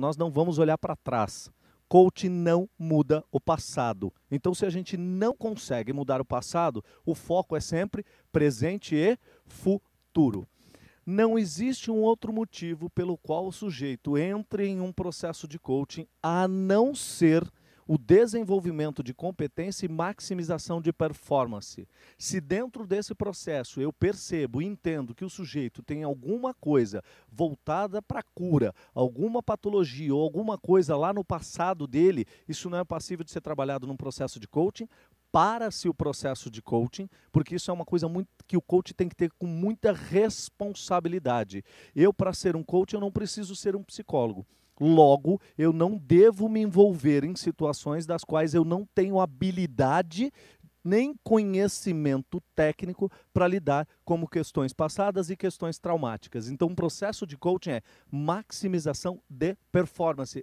Nós não vamos olhar para trás. Coach não muda o passado. Então, se a gente não consegue mudar o passado, o foco é sempre presente e futuro. Não existe um outro motivo pelo qual o sujeito entre em um processo de coaching a não ser o desenvolvimento de competência e maximização de performance. Se dentro desse processo eu percebo e entendo que o sujeito tem alguma coisa voltada para cura, alguma patologia ou alguma coisa lá no passado dele, isso não é passível de ser trabalhado num processo de coaching, para-se o processo de coaching, porque isso é uma coisa muito, que o coach tem que ter com muita responsabilidade. Eu, para ser um coach, eu não preciso ser um psicólogo. Logo, eu não devo me envolver em situações das quais eu não tenho habilidade nem conhecimento técnico para lidar como questões passadas e questões traumáticas. Então, o um processo de coaching é maximização de performance.